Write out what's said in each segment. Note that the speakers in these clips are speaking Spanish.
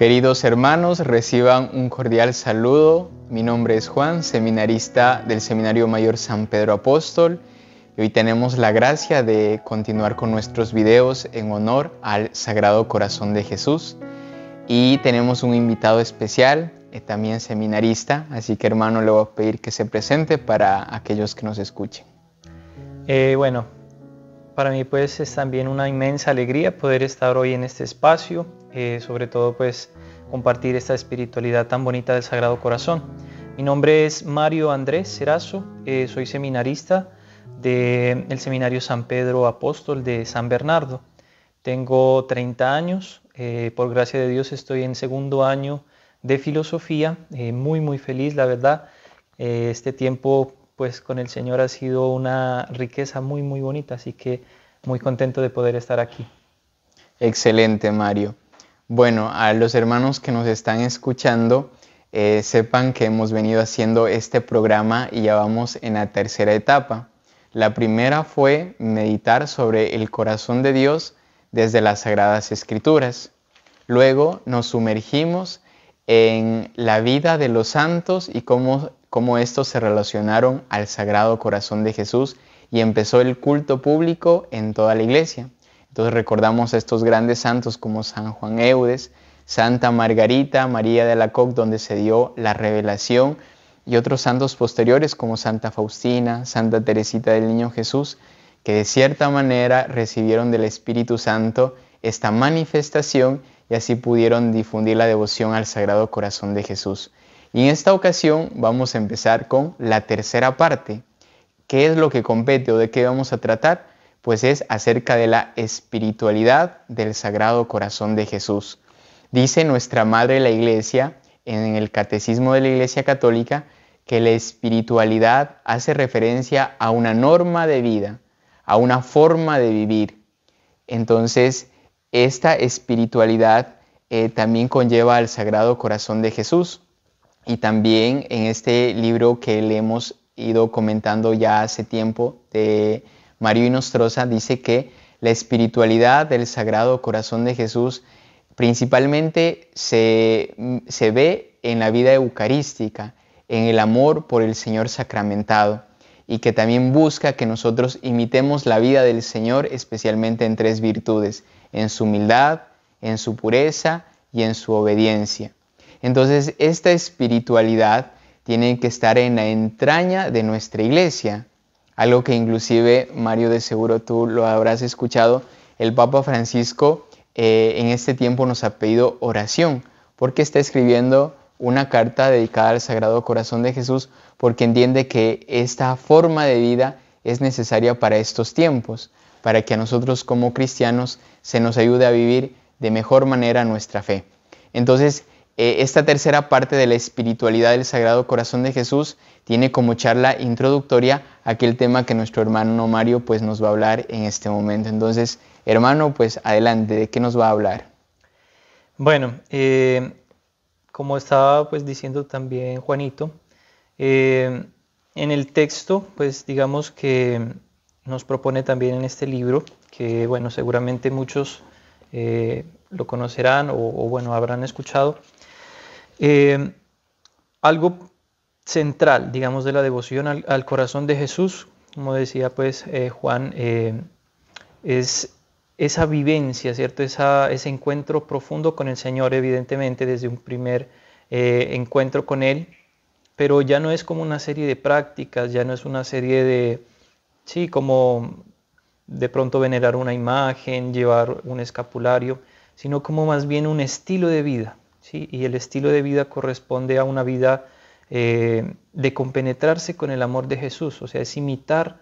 Queridos hermanos, reciban un cordial saludo. Mi nombre es Juan, seminarista del Seminario Mayor San Pedro Apóstol. hoy tenemos la gracia de continuar con nuestros videos en honor al Sagrado Corazón de Jesús. Y tenemos un invitado especial, eh, también seminarista, así que hermano le voy a pedir que se presente para aquellos que nos escuchen. Eh, bueno, para mí pues es también una inmensa alegría poder estar hoy en este espacio, eh, sobre todo pues compartir esta espiritualidad tan bonita del Sagrado Corazón. Mi nombre es Mario Andrés Serazo, eh, soy seminarista del Seminario San Pedro Apóstol de San Bernardo. Tengo 30 años, eh, por gracia de Dios estoy en segundo año de filosofía, muy muy feliz la verdad. este tiempo pues con el Señor ha sido una riqueza muy, muy bonita, así que muy contento de poder estar aquí. Excelente, Mario. Bueno, a los hermanos que nos están escuchando, eh, sepan que hemos venido haciendo este programa y ya vamos en la tercera etapa. La primera fue meditar sobre el corazón de Dios desde las Sagradas Escrituras. Luego nos sumergimos en la vida de los santos y cómo cómo estos se relacionaron al Sagrado Corazón de Jesús y empezó el culto público en toda la iglesia. Entonces recordamos a estos grandes santos como San Juan Eudes, Santa Margarita, María de la Coque, donde se dio la revelación, y otros santos posteriores como Santa Faustina, Santa Teresita del Niño Jesús, que de cierta manera recibieron del Espíritu Santo esta manifestación y así pudieron difundir la devoción al Sagrado Corazón de Jesús. Y en esta ocasión vamos a empezar con la tercera parte. ¿Qué es lo que compete o de qué vamos a tratar? Pues es acerca de la espiritualidad del Sagrado Corazón de Jesús. Dice nuestra Madre la Iglesia en el Catecismo de la Iglesia Católica que la espiritualidad hace referencia a una norma de vida, a una forma de vivir. Entonces, esta espiritualidad eh, también conlleva al Sagrado Corazón de Jesús y también en este libro que le hemos ido comentando ya hace tiempo de Mario Inostroza dice que la espiritualidad del Sagrado Corazón de Jesús principalmente se, se ve en la vida eucarística, en el amor por el Señor sacramentado y que también busca que nosotros imitemos la vida del Señor especialmente en tres virtudes, en su humildad, en su pureza y en su obediencia. Entonces esta espiritualidad tiene que estar en la entraña de nuestra iglesia, algo que inclusive, Mario, de seguro tú lo habrás escuchado, el Papa Francisco eh, en este tiempo nos ha pedido oración, porque está escribiendo una carta dedicada al Sagrado Corazón de Jesús, porque entiende que esta forma de vida es necesaria para estos tiempos, para que a nosotros como cristianos se nos ayude a vivir de mejor manera nuestra fe. Entonces, eh, esta tercera parte de la espiritualidad del Sagrado Corazón de Jesús tiene como charla introductoria aquel tema que nuestro hermano Mario pues nos va a hablar en este momento. Entonces, hermano, pues adelante, ¿de qué nos va a hablar? Bueno, eh, como estaba pues diciendo también Juanito, eh, en el texto pues digamos que nos propone también en este libro, que bueno, seguramente muchos lo conocerán o, bueno, habrán escuchado. Eh, algo central, digamos, de la devoción al, corazón de Jesús, como decía pues eh, Juan, eh, es esa vivencia, ¿cierto? Esa, ese encuentro profundo con el Señor, evidentemente, desde un primer encuentro con Él, pero ya no es como una serie de prácticas, ya no es una serie de, sí, como de pronto venerar una imagen, llevar un escapulario, sino como más bien un estilo de vida. ¿sí? Y el estilo de vida corresponde a una vida eh, de compenetrarse con el amor de Jesús, o sea, es imitar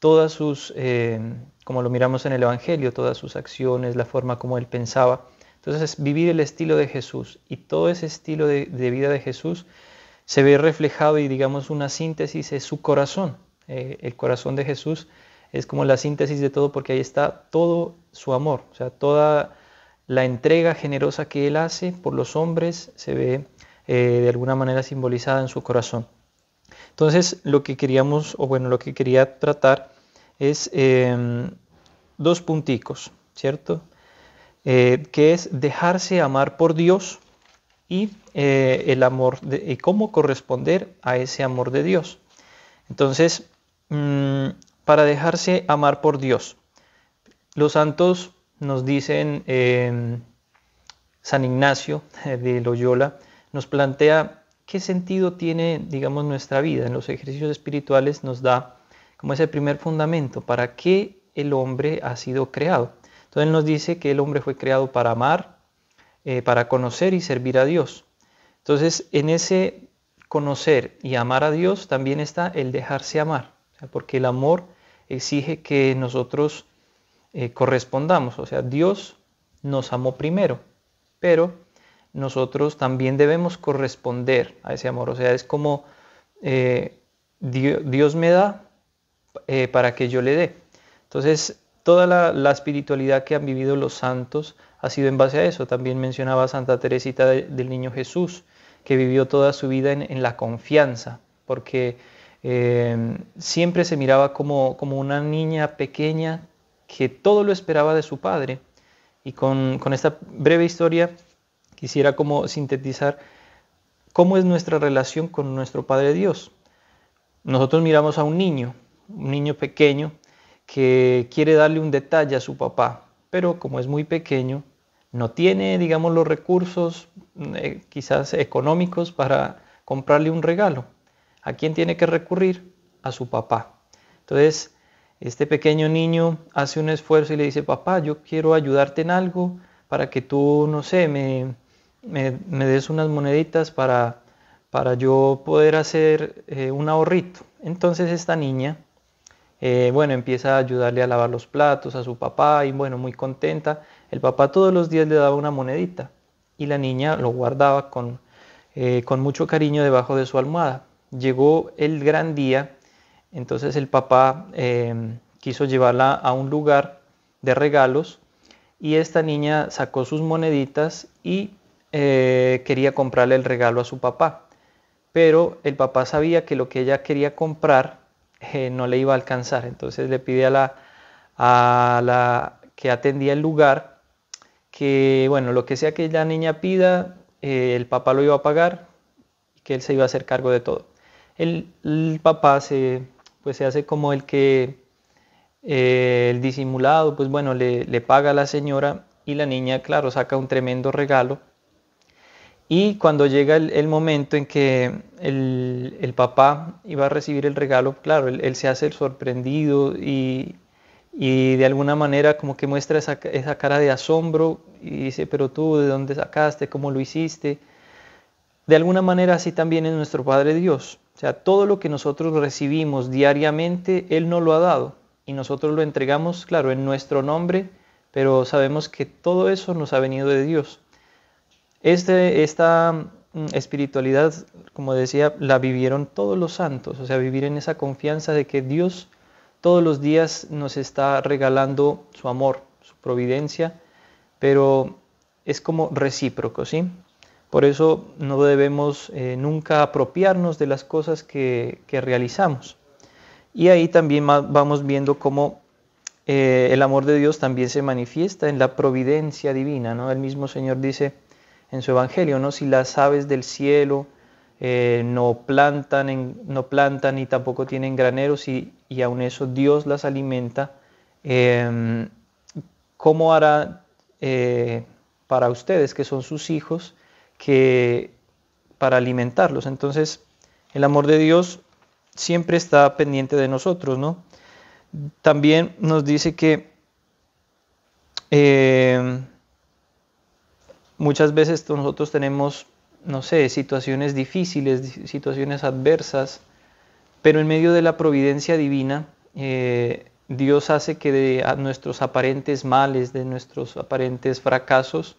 todas sus, eh, como lo miramos en el Evangelio, todas sus acciones, la forma como él pensaba. Entonces es vivir el estilo de Jesús y todo ese estilo de, vida de Jesús se ve reflejado y digamos una síntesis es su corazón. Eh, el corazón de Jesús es como la síntesis de todo porque ahí está todo su amor, o sea, toda la entrega generosa que él hace por los hombres se ve eh, de alguna manera simbolizada en su corazón. Entonces, lo que queríamos, o bueno, lo que quería tratar es em, dos punticos, ¿cierto? Eh, que es dejarse amar por Dios y eh, el amor y cómo corresponder a ese amor de Dios. Entonces, mm, para dejarse amar por Dios, los santos nos dicen em, San Ignacio de Loyola, nos plantea qué sentido tiene, digamos, nuestra vida. En los ejercicios espirituales nos da como es el primer fundamento, para qué el hombre ha sido creado. Entonces nos dice que el hombre fue creado para amar, eh, para conocer y servir a Dios. Entonces en ese conocer y amar a Dios también está el dejarse amar, porque el amor exige que nosotros eh, correspondamos. O sea, Dios nos amó primero, pero nosotros también debemos corresponder a ese amor. O sea, es como eh, Dios, me da eh, para que yo le dé. Entonces, toda la, espiritualidad que han vivido los santos ha sido en base a eso. También mencionaba Santa Teresita del Niño Jesús, que vivió toda su vida en, la confianza, porque siempre se miraba como, como una niña pequeña que todo lo esperaba de su padre. Y con, esta breve historia quisiera como sintetizar cómo es nuestra relación con nuestro Padre Dios. Nosotros miramos a un niño, un niño pequeño, que quiere darle un detalle a su papá, pero como es muy pequeño, no tiene, digamos, los recursos mm, eh, quizás económicos para comprarle un regalo. ¿A quién tiene que recurrir? A su papá. Entonces, este pequeño niño hace un esfuerzo y le dice, papá, yo quiero ayudarte en algo para que tú, no sé, me, me, des unas moneditas para, para yo poder hacer eh, un ahorrito. Entonces esta niña, eh, bueno, empieza a ayudarle a lavar los platos a su papá y bueno, muy contenta. El papá todos los días le daba una monedita y la niña lo guardaba con, eh, con mucho cariño debajo de su almohada. Llegó el gran día entonces el papá eh, quiso llevarla a un lugar de regalos y esta niña sacó sus moneditas y eh, quería comprarle el regalo a su papá. Pero el papá sabía que lo que ella quería comprar eh, no le iba a alcanzar. Entonces le pide a la, a la que atendía el lugar que, bueno, lo que sea que la niña pida, el papá lo iba a pagar y que él se iba a hacer cargo de todo. el papá se pues se hace como el que eh, el disimulado, pues bueno, le, paga a la señora y la niña, claro, saca un tremendo regalo. Y cuando llega el, momento en que el, el, papá iba a recibir el regalo, claro, él, se hace el sorprendido y, de alguna manera como que muestra esa, esa, cara de asombro y dice, pero tú, ¿de dónde sacaste? ¿Cómo lo hiciste? De alguna manera así también es nuestro Padre Dios. O sea, todo lo que nosotros recibimos diariamente, Él no lo ha dado y nosotros lo entregamos, claro, en nuestro nombre, pero sabemos que todo eso nos ha venido de Dios. Este, esta mm, espiritualidad, como decía, la vivieron todos los santos, o sea, vivir en esa confianza de que Dios todos los días nos está regalando su amor, su providencia, pero es como recíproco, ¿sí? Por eso no debemos eh, nunca apropiarnos de las cosas que, realizamos. Y ahí también vamos viendo cómo eh, el amor de Dios también se manifiesta en la providencia divina. El mismo Señor dice en su Evangelio, ¿no? si las aves del cielo eh, no, plantan y tampoco tienen graneros y, aun eso Dios las alimenta, em, ¿cómo hará para ustedes que son sus hijos que para alimentarlos. Entonces, el amor de Dios siempre está pendiente de nosotros, ¿no? También nos dice que eh, muchas veces nosotros tenemos, no sé, situaciones difíciles, situaciones adversas, pero en medio de la providencia divina, eh, Dios hace que de nuestros aparentes males, de nuestros aparentes fracasos,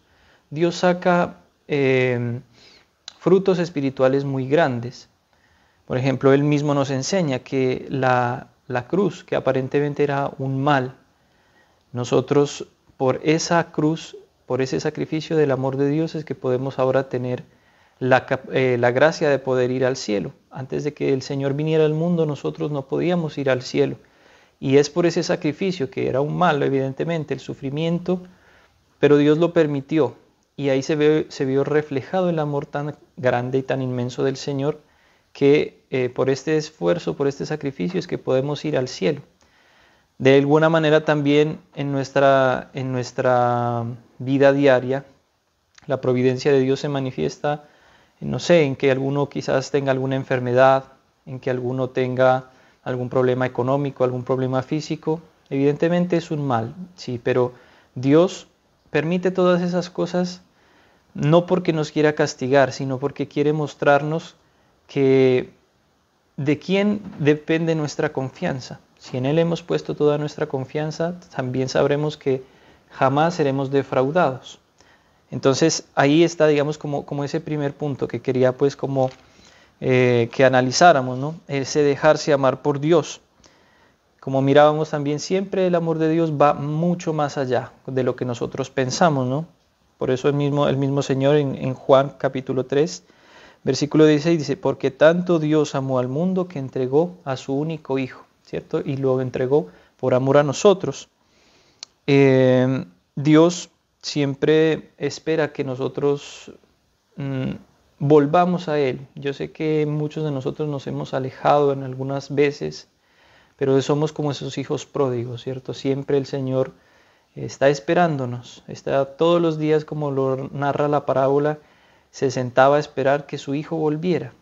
Dios saca Em, frutos espirituales muy grandes. Por ejemplo, él mismo nos enseña que la, la cruz, que aparentemente era un mal, nosotros por esa cruz, por ese sacrificio del amor de Dios es que podemos ahora tener la, eh, la, gracia de poder ir al cielo. Antes de que el Señor viniera al mundo nosotros no podíamos ir al cielo. Y es por ese sacrificio, que era un mal, evidentemente, el sufrimiento, pero Dios lo permitió y ahí se, se vio reflejado el amor tan grande y tan inmenso del Señor que eh, por este esfuerzo, por este sacrificio es que podemos ir al cielo. De alguna manera también en nuestra, en nuestra vida diaria, la providencia de Dios se manifiesta, no sé, en que alguno quizás tenga alguna enfermedad, en que alguno tenga algún problema económico, algún problema físico. Evidentemente es un mal, sí, pero Dios permite todas esas cosas no porque nos quiera castigar, sino porque quiere mostrarnos que de quién depende nuestra confianza. Si en Él hemos puesto toda nuestra confianza, también sabremos que jamás seremos defraudados. Entonces ahí está, digamos, como, como ese primer punto que quería pues como eh, que analizáramos, ¿no? Ese dejarse amar por Dios. Como mirábamos también siempre, el amor de Dios va mucho más allá de lo que nosotros pensamos, ¿no? Por eso el mismo, el mismo Señor en, Juan capítulo 3, versículo 16 dice, porque tanto Dios amó al mundo que entregó a su único Hijo, ¿cierto? Y lo entregó por amor a nosotros. Eh, Dios siempre espera que nosotros mm, volvamos a Él. Yo sé que muchos de nosotros nos hemos alejado en algunas veces, pero somos como esos hijos pródigos, ¿cierto? Siempre el Señor está esperándonos, está todos los días, como lo narra la parábola, se sentaba a esperar que su hijo volviera.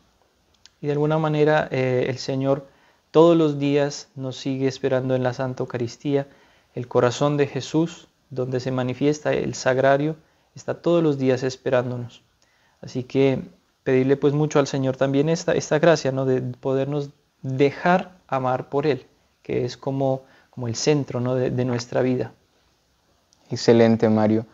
Y de alguna manera eh, el Señor todos los días nos sigue esperando en la Santa Eucaristía, el corazón de Jesús, donde se manifiesta el sagrario, está todos los días esperándonos. Así que pedirle pues mucho al Señor también esta, esta gracia, ¿no? De podernos dejar amar por Él, que es como, como el centro, de nuestra vida. Excelente, Mario.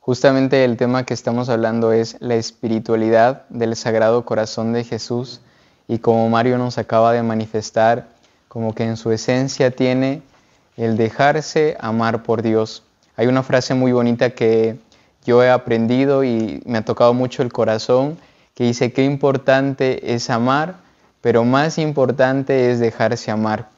Justamente el tema que estamos hablando es la espiritualidad del Sagrado Corazón de Jesús y como Mario nos acaba de manifestar, como que en su esencia tiene el dejarse amar por Dios. Hay una frase muy bonita que yo he aprendido y me ha tocado mucho el corazón, que dice que importante es amar, pero más importante es dejarse amar.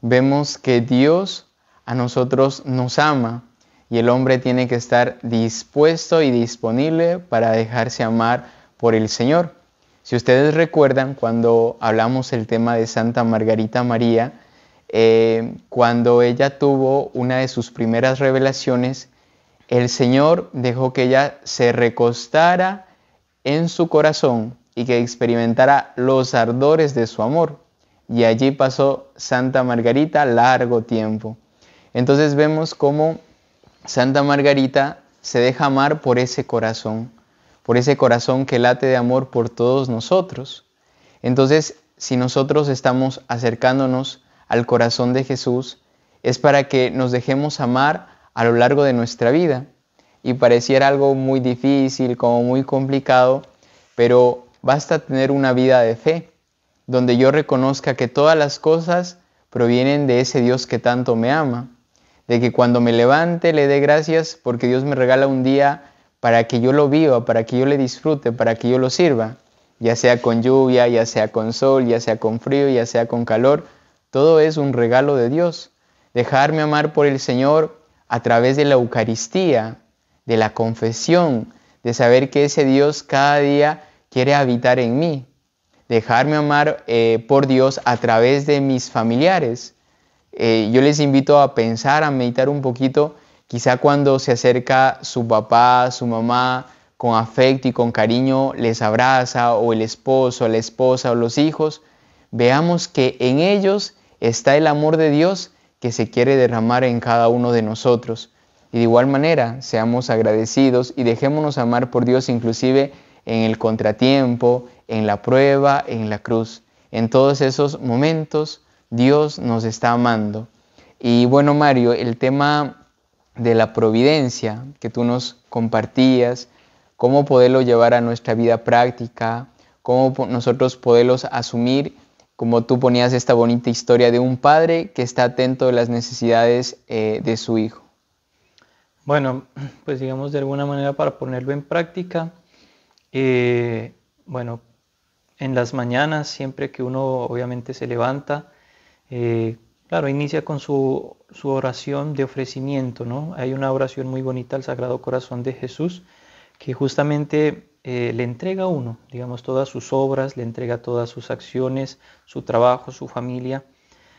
Vemos que Dios a nosotros nos ama, y el hombre tiene que estar dispuesto y disponible para dejarse amar por el Señor. Si ustedes recuerdan, cuando hablamos el tema de Santa Margarita María, eh, cuando ella tuvo una de sus primeras revelaciones, el Señor dejó que ella se recostara en su corazón y que experimentara los ardores de su amor. Y allí pasó Santa Margarita largo tiempo. Entonces vemos cómo Santa Margarita se deja amar por ese corazón, por ese corazón que late de amor por todos nosotros. Entonces, si nosotros estamos acercándonos al corazón de Jesús, es para que nos dejemos amar a lo largo de nuestra vida. Y pareciera algo muy difícil, como muy complicado, pero basta tener una vida de fe, donde yo reconozca que todas las cosas provienen de ese Dios que tanto me ama de que cuando me levante le dé gracias porque Dios me regala un día para que yo lo viva, para que yo le disfrute, para que yo lo sirva, ya sea con lluvia, ya sea con sol, ya sea con frío, ya sea con calor, todo es un regalo de Dios. Dejarme amar por el Señor a través de la Eucaristía, de la confesión, de saber que ese Dios cada día quiere habitar en mí. Dejarme amar eh, por Dios a través de mis familiares, eh, yo les invito a pensar, a meditar un poquito, quizá cuando se acerca su papá, su mamá, con afecto y con cariño les abraza, o el esposo, la esposa o los hijos, veamos que en ellos está el amor de Dios que se quiere derramar en cada uno de nosotros. Y de igual manera, seamos agradecidos y dejémonos amar por Dios inclusive en el contratiempo, en la prueba, en la cruz, en todos esos momentos Dios nos está amando. Y bueno, Mario, el tema de la providencia que tú nos compartías, cómo poderlo llevar a nuestra vida práctica, cómo nosotros poderlos asumir, como tú ponías esta bonita historia de un padre que está atento a las necesidades eh, de su hijo. Bueno, pues digamos de alguna manera para ponerlo en práctica, eh, bueno, en las mañanas, siempre que uno obviamente se levanta, eh, claro, inicia con su, su, oración de ofrecimiento, ¿no? Hay una oración muy bonita al Sagrado Corazón de Jesús que justamente eh, le entrega a uno, digamos, todas sus obras, le entrega todas sus acciones, su trabajo, su familia.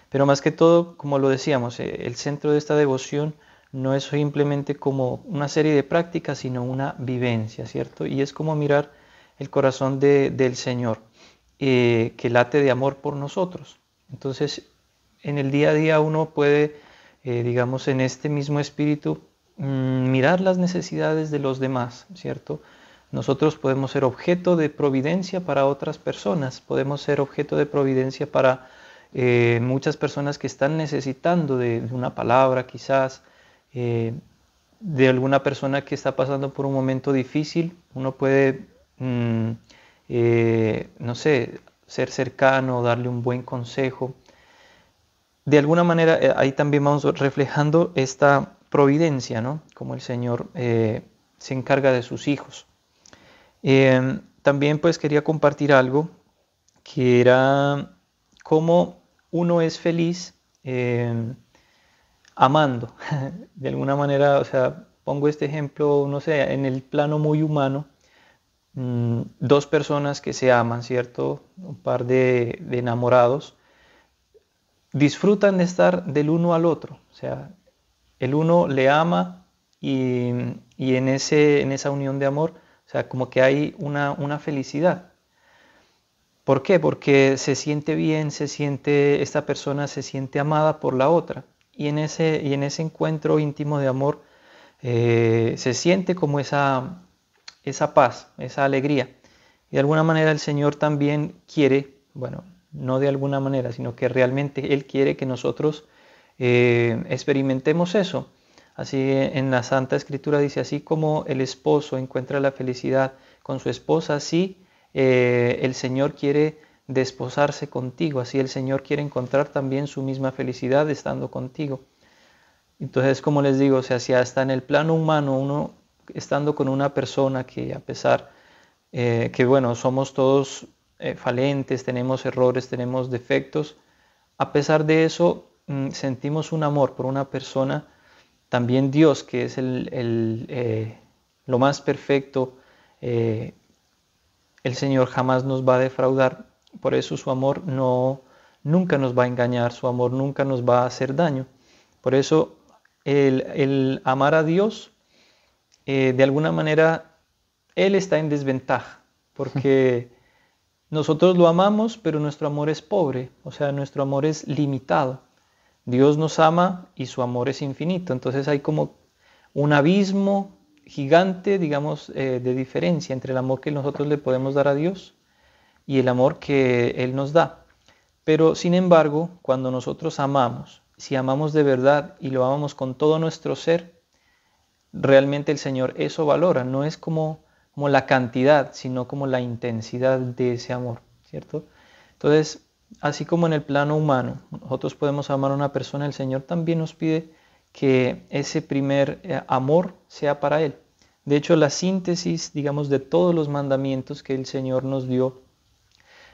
Pero más que todo, como lo decíamos, eh, el centro de esta devoción no es simplemente como una serie de prácticas, sino una vivencia, ¿cierto? Y es como mirar el corazón de, del Señor, que late de amor por nosotros. Entonces, en el día a día uno puede, eh, digamos, en este mismo espíritu, mm, mirar las necesidades de los demás, ¿cierto? Nosotros podemos ser objeto de providencia para otras personas, podemos ser objeto de providencia para eh, muchas personas que están necesitando de, una palabra quizás, eh, de alguna persona que está pasando por un momento difícil, uno puede, mm, no sé, ser cercano, darle un buen consejo de alguna manera eh, ahí también vamos reflejando esta providencia, ¿no? Como el Señor eh, se encarga de sus hijos. Em, también pues quería compartir algo que era cómo uno es feliz em, amando. de alguna manera, o sea, pongo este ejemplo, no sé, en el plano muy humano, mm, dos personas que se aman, ¿cierto? Un par de, de enamorados disfrutan de estar del uno al otro. O sea, el uno le ama y, en, ese, en esa unión de amor, o sea, como que hay una, una felicidad. ¿Por qué? Porque se siente bien, se siente, esta persona se siente amada por la otra. Y en ese, y en ese encuentro íntimo de amor eh, se siente como esa, esa paz, esa alegría. de alguna manera el Señor también quiere, bueno, no de alguna manera, sino que realmente Él quiere que nosotros eh, experimentemos eso. Así en la Santa Escritura dice, así como el esposo encuentra la felicidad con su esposa, así eh, el Señor quiere desposarse contigo, así el Señor quiere encontrar también su misma felicidad estando contigo. Entonces, como les digo, o sea, si hasta en el plano humano uno estando con una persona que a pesar eh, que, bueno, somos todos eh, falentes, tenemos errores, tenemos defectos. A pesar de eso, mm, sentimos un amor por una persona, también Dios, que es el, el, eh, lo más perfecto, eh, el Señor jamás nos va a defraudar, por eso su amor no, nunca nos va a engañar, su amor nunca nos va a hacer daño. Por eso el, el amar a Dios, de alguna manera, Él está en desventaja, porque Nosotros lo amamos, pero nuestro amor es pobre, o sea, nuestro amor es limitado. Dios nos ama y su amor es infinito. Entonces hay como un abismo gigante, digamos, eh, de diferencia entre el amor que nosotros le podemos dar a Dios y el amor que Él nos da. Pero sin embargo, cuando nosotros amamos, si amamos de verdad y lo amamos con todo nuestro ser, realmente el Señor eso valora. No es como como la cantidad, sino como la intensidad de ese amor, ¿cierto? Entonces, así como en el plano humano, nosotros podemos amar a una persona, el Señor también nos pide que ese primer eh, amor sea para Él. De hecho, la síntesis, digamos, de todos los mandamientos que el Señor nos dio,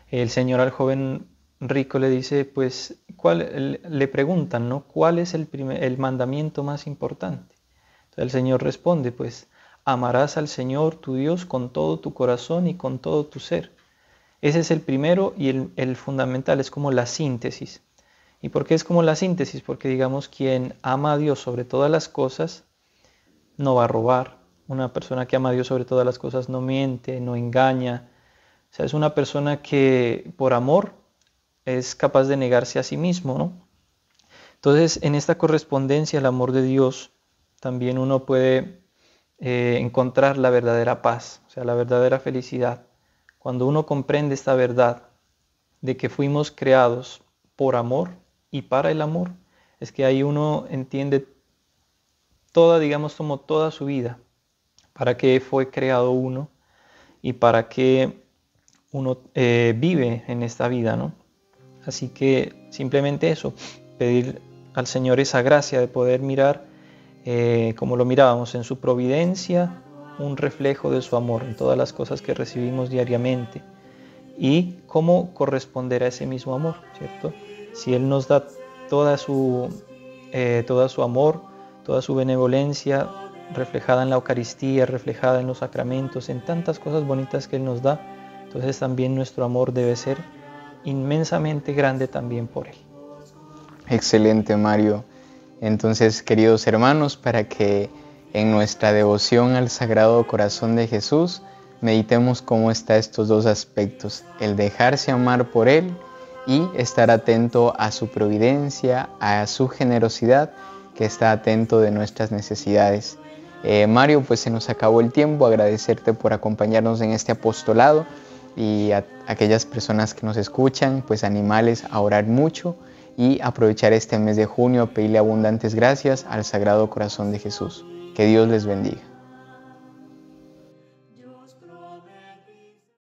el Señor al joven rico le dice, pues, ¿cuál? le preguntan, ¿no? ¿Cuál es el, primer, el mandamiento más importante? Entonces el Señor responde, pues, amarás al Señor tu Dios con todo tu corazón y con todo tu ser. Ese es el primero y el, fundamental, es como la síntesis. ¿Y por qué es como la síntesis? Porque digamos, quien ama a Dios sobre todas las cosas, no va a robar. Una persona que ama a Dios sobre todas las cosas no miente, no engaña. O sea, es una persona que por amor es capaz de negarse a sí mismo, ¿no? Entonces, en esta correspondencia al amor de Dios, también uno puede eh, encontrar la verdadera paz, o sea, la verdadera felicidad. Cuando uno comprende esta verdad de que fuimos creados por amor y para el amor, es que ahí uno entiende toda, digamos, como toda su vida, para qué fue creado uno y para qué uno eh, vive en esta vida, ¿no? Así que simplemente eso, pedir al Señor esa gracia de poder mirar eh, como lo mirábamos en su providencia, un reflejo de su amor en todas las cosas que recibimos diariamente y cómo corresponder a ese mismo amor, ¿cierto? Si Él nos da toda su, eh, toda su amor, toda su benevolencia reflejada en la Eucaristía, reflejada en los sacramentos, en tantas cosas bonitas que Él nos da, entonces también nuestro amor debe ser inmensamente grande también por Él. Excelente, Mario. Entonces, queridos hermanos, para que en nuestra devoción al Sagrado Corazón de Jesús meditemos cómo está estos dos aspectos, el dejarse amar por Él y estar atento a su providencia, a su generosidad, que está atento de nuestras necesidades. Eh, Mario, pues se nos acabó el tiempo, agradecerte por acompañarnos en este apostolado y a aquellas personas que nos escuchan, pues animales a orar mucho y aprovechar este mes de junio, pedirle abundantes gracias al Sagrado Corazón de Jesús. Que Dios les bendiga.